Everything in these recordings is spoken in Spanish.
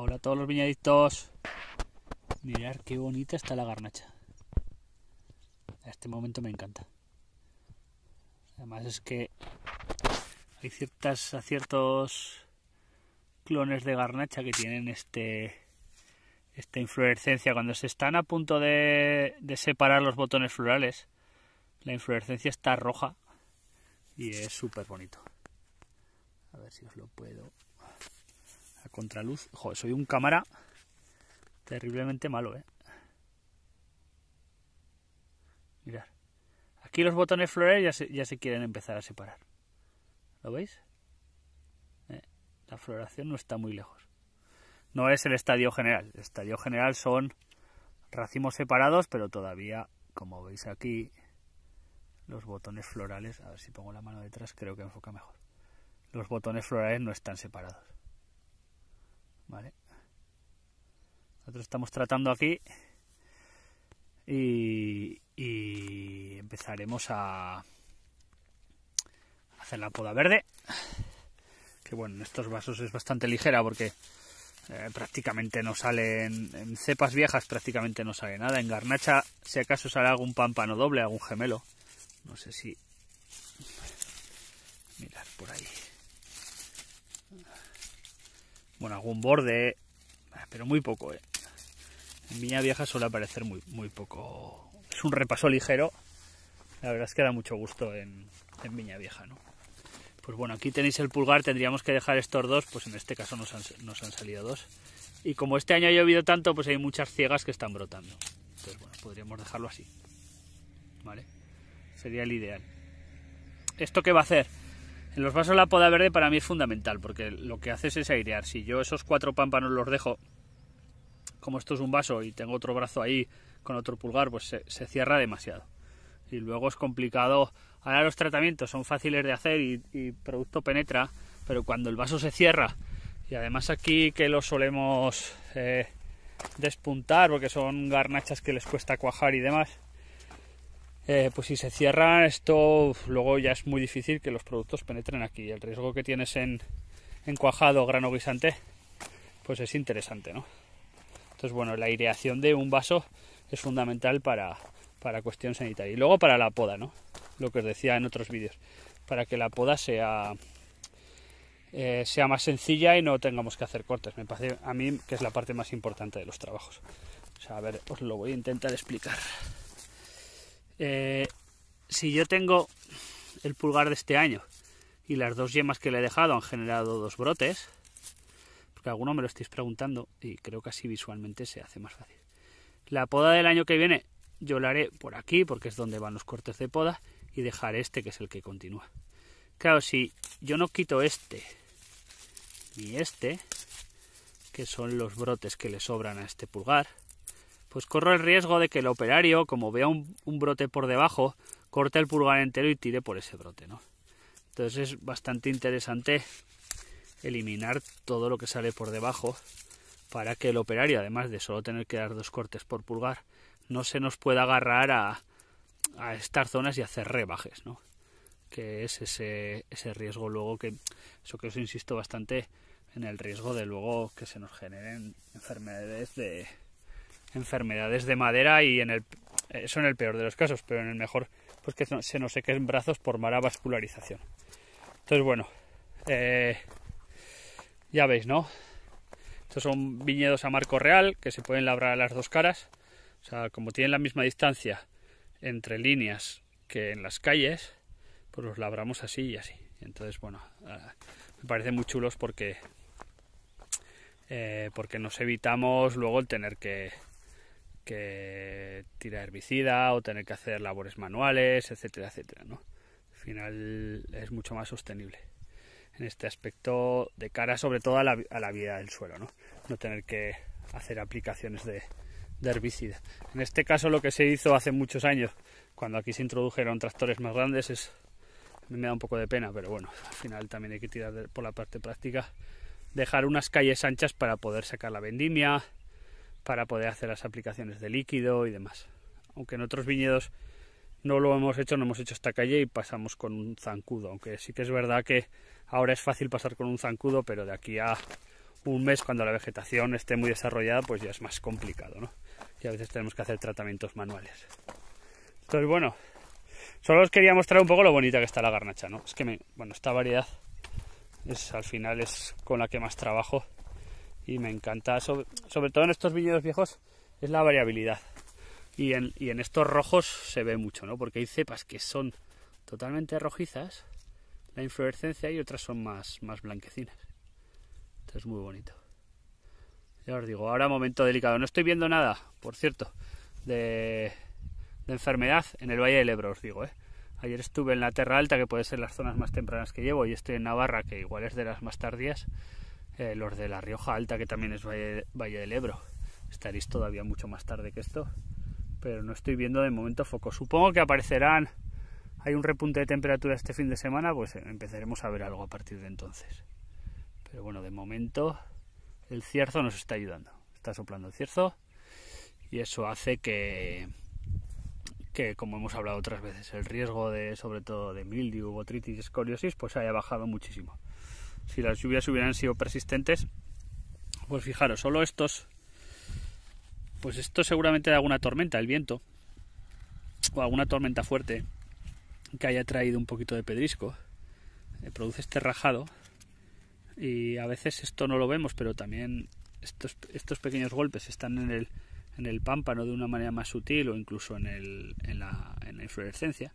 Hola todos los viñaditos. Mirad qué bonita está la garnacha. A este momento me encanta. Además es que hay ciertas, ciertos clones de garnacha que tienen este esta inflorescencia. Cuando se están a punto de, de separar los botones florales, la inflorescencia está roja y es súper bonito. A ver si os lo puedo contraluz. Joder, soy un cámara terriblemente malo, ¿eh? Aquí los botones florales ya se, ya se quieren empezar a separar. ¿Lo veis? Eh, la floración no está muy lejos. No es el estadio general. El estadio general son racimos separados, pero todavía, como veis aquí, los botones florales, a ver si pongo la mano detrás, creo que enfoca mejor. Los botones florales no están separados. ¿vale? Nosotros estamos tratando aquí y, empezaremos a hacer la poda verde. Que bueno, en estos vasos es bastante ligera porque eh, prácticamente no salen, en cepas viejas prácticamente no sale nada. En garnacha, si acaso sale algún pámpano doble, algún gemelo. No sé si... Mirar por ahí bueno, algún borde, pero muy poco. ¿eh? En Viña Vieja suele aparecer muy, muy poco. Es un repaso ligero. La verdad es que da mucho gusto en, Viña Vieja, ¿no? Pues bueno, aquí tenéis el pulgar, tendríamos que dejar estos dos, pues en este caso nos han, nos han salido dos. Y como este año ha llovido tanto, pues hay muchas ciegas que están brotando. Entonces, bueno, podríamos dejarlo así. ¿Vale? Sería el ideal. ¿Esto qué va a hacer? En los vasos la poda verde para mí es fundamental, porque lo que haces es airear. Si yo esos cuatro pámpanos los dejo, como esto es un vaso y tengo otro brazo ahí con otro pulgar, pues se, cierra demasiado. Y luego es complicado. Ahora los tratamientos son fáciles de hacer y, el producto penetra, pero cuando el vaso se cierra, y además aquí que lo solemos eh, despuntar, porque son garnachas que les cuesta cuajar y demás, eh, pues si se cierra esto luego ya es muy difícil que los productos penetren aquí. El riesgo que tienes en, en cuajado grano guisante pues es interesante, ¿no? Entonces, bueno, la aireación de un vaso es fundamental para, cuestión sanitaria. Y luego para la poda, ¿no? Lo que os decía en otros vídeos. Para que la poda sea, eh, sea más sencilla y no tengamos que hacer cortes. Me parece a mí que es la parte más importante de los trabajos. a ver, os lo voy a intentar explicar. Eh, si yo tengo el pulgar de este año y las dos yemas que le he dejado han generado dos brotes, porque alguno me lo estáis preguntando y creo que así visualmente se hace más fácil. La poda del año que viene yo la haré por aquí porque es donde van los cortes de poda y dejaré este que es el que continúa. Claro, si yo no quito este ni este, que son los brotes que le sobran a este pulgar, pues corro el riesgo de que el operario, como vea un, brote por debajo, corte el pulgar entero y tire por ese brote, ¿no? Entonces es bastante interesante eliminar todo lo que sale por debajo para que el operario, además de solo tener que dar dos cortes por pulgar, no se nos pueda agarrar a, estas zonas y hacer rebajes, ¿no? Que es ese, ese riesgo luego que, eso que os insisto bastante, en el riesgo de luego que se nos generen enfermedades de, enfermedades de madera y en el, eso en el peor de los casos, pero en el mejor pues que se nos sequen brazos por mala vascularización. Entonces bueno, eh, ya veis, ¿no? Estos son viñedos a marco real que se pueden labrar a las dos caras, o sea, como tienen la misma distancia entre líneas que en las calles, pues los labramos así y así. Entonces, bueno, eh, me parecen muy chulos porque eh, porque nos evitamos luego el tener que, que tirar herbicida o tener que hacer labores manuales, etcétera, etcétera, ¿no? Al final es mucho más sostenible en este aspecto de cara sobre todo a la, vida del suelo, ¿no? No tener que hacer aplicaciones de, herbicida. En este caso lo que se hizo hace muchos años, cuando aquí se introdujeron tractores más grandes, es me da un poco de pena, pero bueno, al final también hay que tirar por la parte práctica, dejar unas calles anchas para poder sacar la vendimia, para poder hacer las aplicaciones de líquido y demás. Aunque en otros viñedos no lo hemos hecho, no hemos hecho esta calle y pasamos con un zancudo. Aunque sí que es verdad que ahora es fácil pasar con un zancudo, pero de aquí a un mes, cuando la vegetación esté muy desarrollada, pues ya es más complicado, ¿no? Y a veces tenemos que hacer tratamientos manuales. Entonces, bueno, solo os quería mostrar un poco lo bonita que está la garnacha, ¿no? Es que, me, bueno, esta variedad es al final es con la que más trabajo y me encanta, sobre, todo en estos viñedos viejos, es la variabilidad. Y en, estos rojos se ve mucho, ¿no? Porque hay cepas que son totalmente rojizas, la inflorescencia, y otras son más, más blanquecinas. es muy bonito. Ya os digo, ahora momento delicado. No estoy viendo nada, por cierto, de, enfermedad en el Valle del Ebro, os digo, ¿eh? Ayer estuve en la Terra Alta, que puede ser las zonas más tempranas que llevo, y estoy en Navarra, que igual es de las más tardías. Eh, los de La Rioja Alta, que también es Valle, del Ebro. Estaréis todavía mucho más tarde que esto, pero no estoy viendo de momento foco Supongo que aparecerán, hay un repunte de temperatura este fin de semana, pues eh, empezaremos a ver algo a partir de entonces. Pero bueno, de momento el cierzo nos está ayudando. Está soplando el cierzo y eso hace que, que como hemos hablado otras veces, el riesgo de, sobre todo de mildew, botritis, escoliosis, pues haya bajado muchísimo si las lluvias hubieran sido persistentes, pues fijaros, solo estos, pues esto seguramente de alguna tormenta, el viento, o alguna tormenta fuerte que haya traído un poquito de pedrisco, eh, produce este rajado y a veces esto no lo vemos, pero también estos, pequeños golpes están en el, pámpano de una manera más sutil o incluso en, la, en la inflorescencia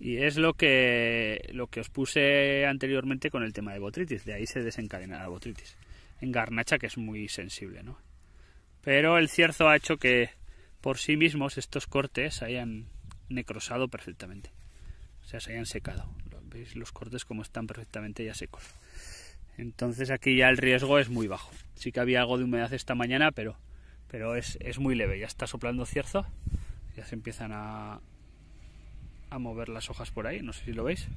y es lo que, lo que os puse anteriormente con el tema de botritis, de ahí se desencadena la botritis. En garnacha que es muy sensible, ¿no? Pero el cierzo ha hecho que por sí mismos estos cortes hayan necrosado perfectamente. O sea, se hayan secado. ¿Veis los cortes como están perfectamente ya secos? Entonces aquí ya el riesgo es muy bajo. Sí que había algo de humedad esta mañana, pero, pero es, es muy leve. Ya está soplando cierzo, ya se empiezan a, a mover las hojas por ahí, no sé si lo veis.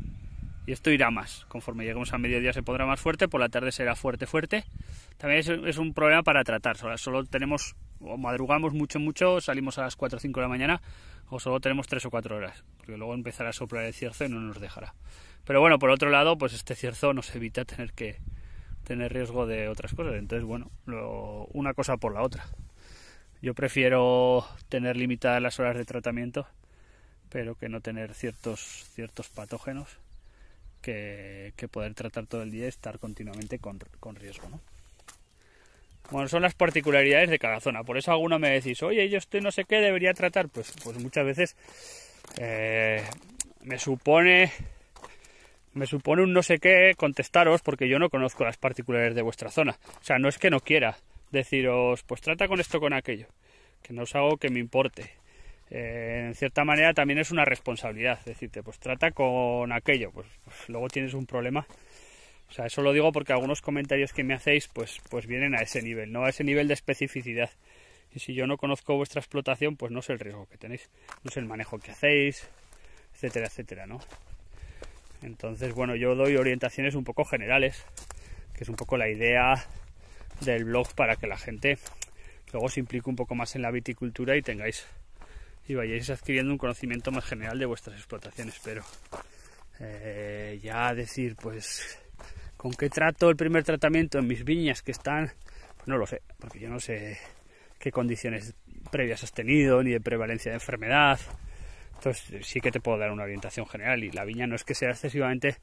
Y esto irá más, conforme lleguemos a mediodía se pondrá más fuerte, por la tarde será fuerte, fuerte. También es, un problema para tratar, solo, tenemos, o madrugamos mucho, mucho, salimos a las 4 o 5 de la mañana, o solo tenemos 3 o 4 horas, porque luego empezará a soplar el cierzo y no nos dejará. Pero bueno, por otro lado, pues este cierzo nos evita tener que tener riesgo de otras cosas, entonces bueno, una cosa por la otra. Yo prefiero tener limitadas las horas de tratamiento pero que no tener ciertos, ciertos patógenos que, poder tratar todo el día y estar continuamente con, riesgo. ¿no? Bueno, son las particularidades de cada zona. Por eso alguno me decís, oye, yo estoy no sé qué, debería tratar. Pues, pues muchas veces eh, me supone me supone un no sé qué contestaros porque yo no conozco las particularidades de vuestra zona. O sea, no es que no quiera deciros, pues trata con esto, con aquello. Que no os hago que me importe. Eh, en cierta manera también es una responsabilidad, decirte, pues trata con aquello, pues, pues, luego tienes un problema. O sea, eso lo digo porque algunos comentarios que me hacéis, pues, pues vienen a ese nivel, no a ese nivel de especificidad. Y si yo no conozco vuestra explotación, pues no sé el riesgo que tenéis, no sé el manejo que hacéis, etcétera, etcétera, ¿no? Entonces, bueno, yo doy orientaciones un poco generales, que es un poco la idea del blog para que la gente luego se implique un poco más en la viticultura y tengáis y vayáis adquiriendo un conocimiento más general de vuestras explotaciones. Pero eh, ya decir, pues, ¿con qué trato el primer tratamiento en mis viñas que están? Pues no lo sé, porque yo no sé qué condiciones previas has tenido, ni de prevalencia de enfermedad. Entonces sí que te puedo dar una orientación general y la viña no es que sea excesivamente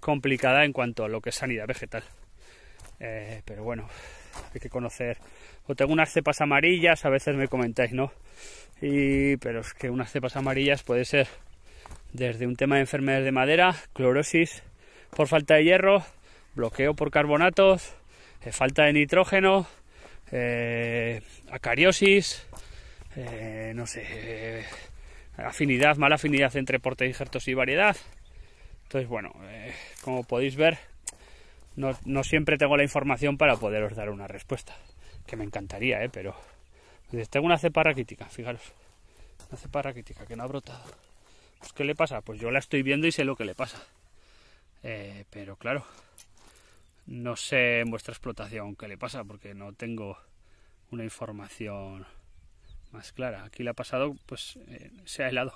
complicada en cuanto a lo que es sanidad vegetal. Eh, pero bueno, hay que conocer. O tengo unas cepas amarillas, a veces me comentáis, ¿no? Y, pero es que unas cepas amarillas puede ser desde un tema de enfermedades de madera, clorosis por falta de hierro, bloqueo por carbonatos, eh, falta de nitrógeno, eh, acariosis, no sé, afinidad, mala afinidad entre porte injertos y variedad. Entonces, bueno, como podéis ver, no, siempre tengo la información para poderos dar una respuesta. Que me encantaría, ¿eh? Pero... Tengo una cepa raquítica, fijaros. Una cepa raquítica que no ha brotado. Pues, ¿Qué le pasa? Pues yo la estoy viendo y sé lo que le pasa. Eh, pero claro, no sé en vuestra explotación qué le pasa porque no tengo una información más clara. Aquí le ha pasado, pues eh, se ha helado.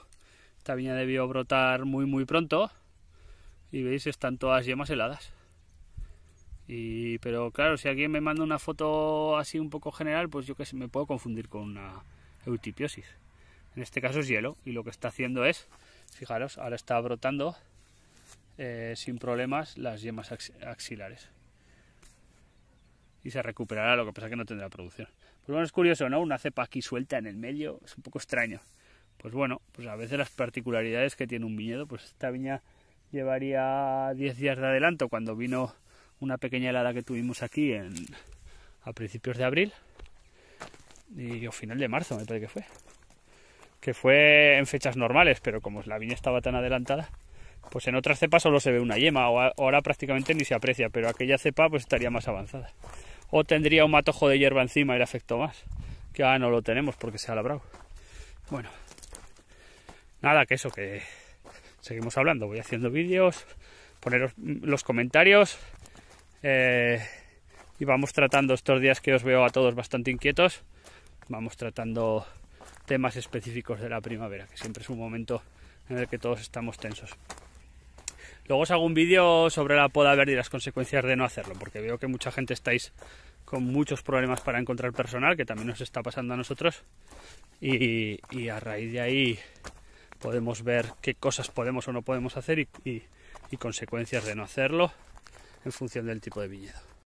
Esta viña debió brotar muy muy pronto y veis están todas yemas heladas. Y, pero claro, si alguien me manda una foto así un poco general, pues yo que sé, me puedo confundir con una eutipiosis. En este caso es hielo y lo que está haciendo es, fijaros, ahora está brotando eh, sin problemas las yemas axilares. Y se recuperará, lo que pasa es que no tendrá producción. Pues bueno, es curioso, ¿no? Una cepa aquí suelta en el medio, es un poco extraño. Pues bueno, pues a veces las particularidades que tiene un viñedo, pues esta viña llevaría 10 días de adelanto cuando vino una pequeña helada que tuvimos aquí a principios de abril y o final de marzo me parece que fue que fue en fechas normales pero como la viña estaba tan adelantada pues en otras cepas solo se ve una yema o ahora prácticamente ni se aprecia pero aquella cepa pues estaría más avanzada o tendría un matojo de hierba encima y le afectó más que ahora no lo tenemos porque se ha labrado bueno nada que eso que seguimos hablando voy haciendo vídeos poneros los comentarios eh, y vamos tratando estos días que os veo a todos bastante inquietos, vamos tratando temas específicos de la primavera, que siempre es un momento en el que todos estamos tensos. Luego os hago un vídeo sobre la poda verde y las consecuencias de no hacerlo, porque veo que mucha gente estáis con muchos problemas para encontrar personal, que también nos está pasando a nosotros, y, a raíz de ahí podemos ver qué cosas podemos o no podemos hacer y consecuencias de no hacerlo en función del tipo de viñedo.